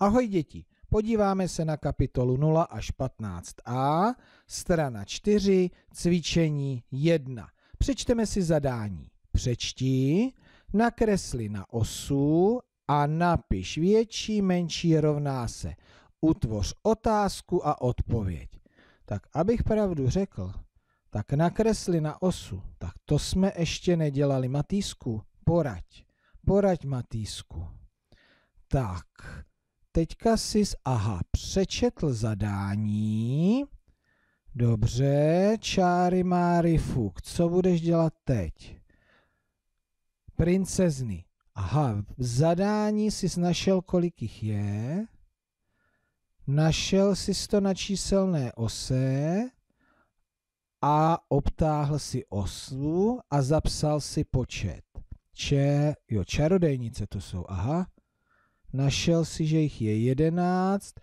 Ahoj děti, podíváme se na kapitolu 0 až 15a, strana 4, cvičení 1. Přečteme si zadání. Přečti, nakresli na osu a napiš větší, menší rovná se. Utvoř otázku a odpověď. Tak abych pravdu řekl, tak nakresli na osu, tak to jsme ještě nedělali. Matýsku, poraď, poraď Matýsku. Tak, teďka jsi, aha, přečetl zadání. Dobře, čáry máry fuk, co budeš dělat teď? Princezny. Aha, v zadání jsi našel, kolik jich je. Našel jsi to na číselné ose a obtáhl si oslu a zapsal si počet. Če, jo, čarodejnice to jsou, aha našel si, že jich je 11,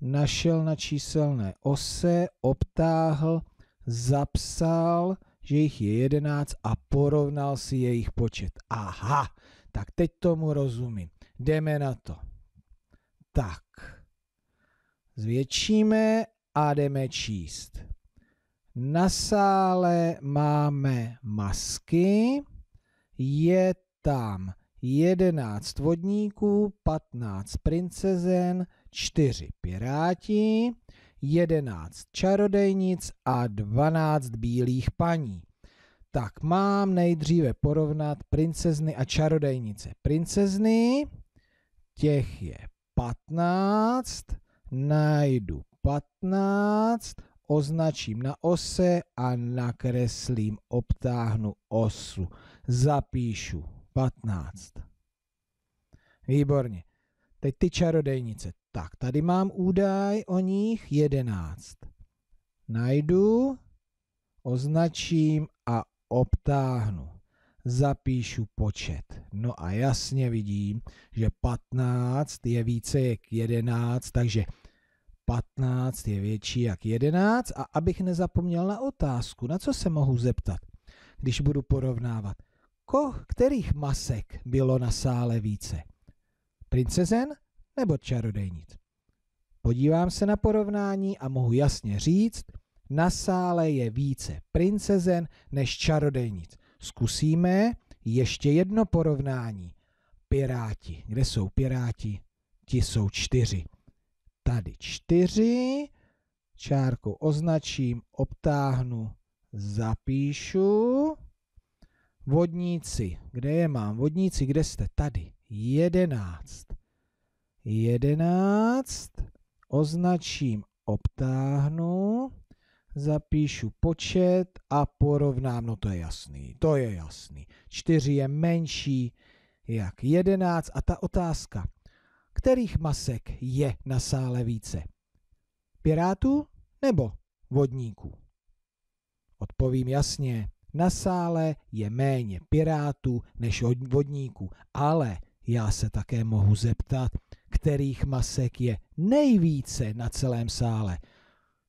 našel na číselné ose, obtáhl, zapsal, že jich je 11 a porovnal si jejich počet. Aha, tak teď tomu rozumím. Jdeme na to. Tak, zvětšíme a jdeme číst. Na sále máme masky, je tam 11 vodníků, 15 princezen, 4 piráti, 11 čarodejnic a 12 bílých paní. Tak mám nejdříve porovnat princezny a čarodejnice. Princezny, těch je 15, najdu 15, označím na ose a nakreslím, obtáhnu osu. Zapíšu 15. Výborně. Teď ty čarodejnice. Tak, tady mám údaj o nich 11. Najdu, označím a obtáhnu. Zapíšu počet. No a jasně vidím, že 15 je více jak 11, takže 15 je větší jak 11. A abych nezapomněl na otázku, na co se mohu zeptat, když budu porovnávat – jako kterých masek bylo na sále více? Princezen nebo čarodejnic? Podívám se na porovnání a mohu jasně říct, na sále je více princezen než čarodejnic. Zkusíme ještě jedno porovnání. Piráti. Kde jsou piráti? Ti jsou čtyři. Tady čtyři. Čárku označím, obtáhnu, zapíšu. Vodníci, kde je mám? Vodníci, kde jste? Tady. Jedenáct. Jedenáct. Označím obtáhnu, zapíšu počet a porovnám. No to je jasný, to je jasný. Čtyři je menší jak jedenáct. A ta otázka, kterých masek je na sále více? Pirátů nebo vodníků? Odpovím jasně, na sále je méně pirátů než vodníků, ale já se také mohu zeptat, kterých masek je nejvíce na celém sále.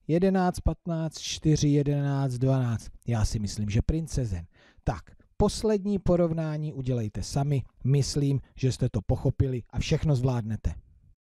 11, 15, 4, 11, 12. Já si myslím, že princezen. Tak, poslední porovnání udělejte sami. Myslím, že jste to pochopili a všechno zvládnete.